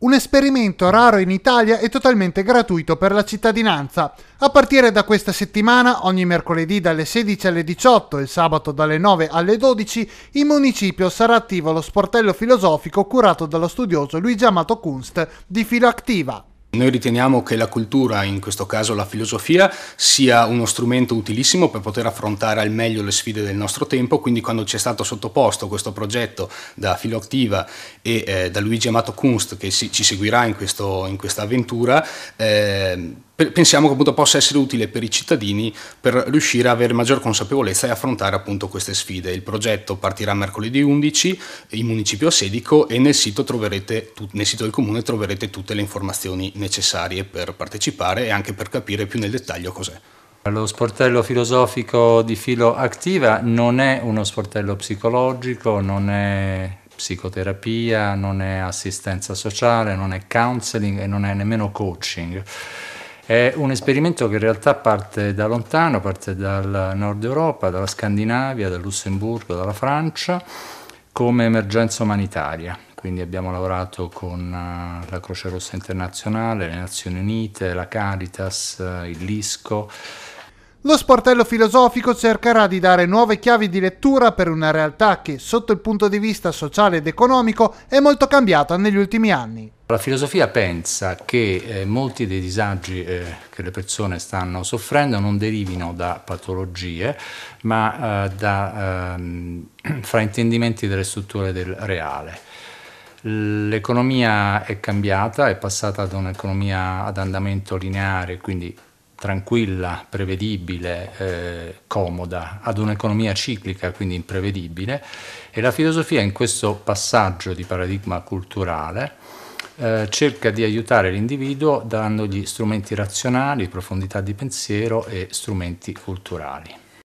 un esperimento raro in Italia e totalmente gratuito per la cittadinanza. A partire da questa settimana, ogni mercoledì dalle 16 alle 18 e il sabato dalle 9 alle 12, in municipio sarà attivo lo sportello filosofico curato dallo studioso Luigi Amato Kunst di Filoactiva. Noi riteniamo che la cultura, in questo caso la filosofia, sia uno strumento utilissimo per poter affrontare al meglio le sfide del nostro tempo, quindi quando ci è stato sottoposto questo progetto da Filoctiva e eh, da Luigi Amato Kunst, che si, ci seguirà in, questo, in questa avventura, eh, pensiamo che appunto possa essere utile per i cittadini per riuscire a avere maggior consapevolezza e affrontare appunto queste sfide. Il progetto partirà mercoledì 11 in municipio a Sedico e nel sito, nel sito del comune troverete tutte le informazioni necessarie per partecipare e anche per capire più nel dettaglio cos'è. Lo sportello filosofico di Filo Activa non è uno sportello psicologico, non è psicoterapia, non è assistenza sociale, non è counseling e non è nemmeno coaching è un esperimento che in realtà parte da lontano, parte dal nord Europa, dalla Scandinavia, dal Lussemburgo, dalla Francia, come emergenza umanitaria. Quindi abbiamo lavorato con eh, la Croce Rossa Internazionale, le Nazioni Unite, la Caritas, eh, il Lisco. Lo sportello filosofico cercherà di dare nuove chiavi di lettura per una realtà che, sotto il punto di vista sociale ed economico, è molto cambiata negli ultimi anni. La filosofia pensa che eh, molti dei disagi eh, che le persone stanno soffrendo non derivino da patologie, ma eh, da ehm, fraintendimenti delle strutture del reale. L'economia è cambiata, è passata da un'economia ad andamento lineare, quindi tranquilla, prevedibile, eh, comoda, ad un'economia ciclica, quindi imprevedibile, e la filosofia in questo passaggio di paradigma culturale eh, cerca di aiutare l'individuo dandogli strumenti razionali, profondità di pensiero e strumenti culturali.